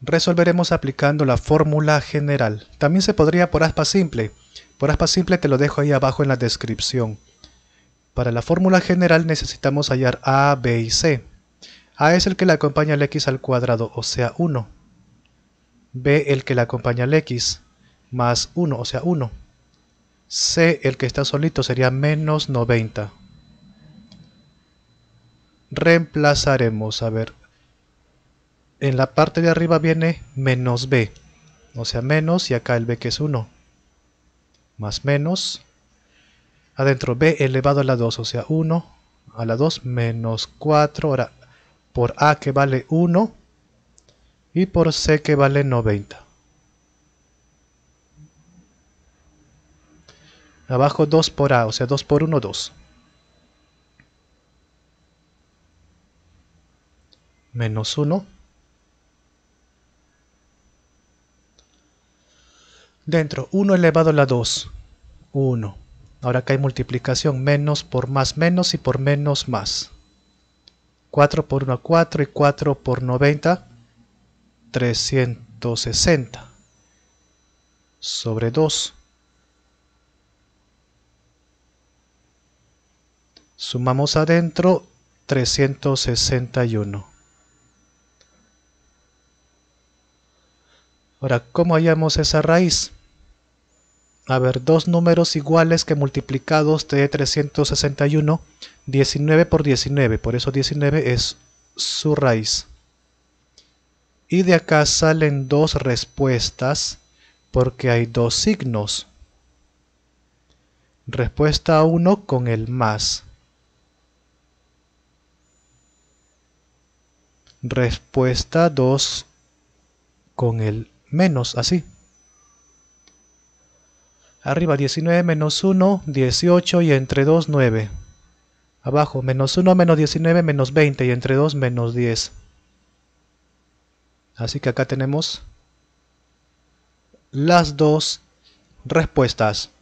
resolveremos aplicando la fórmula general. También se podría por aspa simple. Por aspa simple te lo dejo ahí abajo en la descripción. Para la fórmula general necesitamos hallar a, b y c. a es el que le acompaña al x al cuadrado, o sea 1. b el que le acompaña al x, más 1, o sea 1. c el que está solito sería menos 90. Reemplazaremos, a ver, en la parte de arriba viene menos b, o sea menos y acá el b que es 1, más menos, adentro b elevado a la 2, o sea 1 a la 2 menos 4, ahora por a que vale 1 y por c que vale 90. Abajo 2 por a, o sea 2 por 1, 2. Menos 1 Dentro, 1 elevado a la 2. 1. Ahora acá hay multiplicación. Menos por más menos y por menos más. 4 por 1 es 4 y 4 por 90. 360. Sobre 2. Sumamos adentro 361. Ahora, ¿cómo hallamos esa raíz? A ver, dos números iguales que multiplicados de 361, 19 por 19, por eso 19 es su raíz. Y de acá salen dos respuestas porque hay dos signos. Respuesta 1 con el más. Respuesta 2 con el menos, así. Arriba 19 menos 1, 18 y entre 2, 9. Abajo menos 1 menos 19 menos 20 y entre 2 menos 10. Así que acá tenemos las dos respuestas.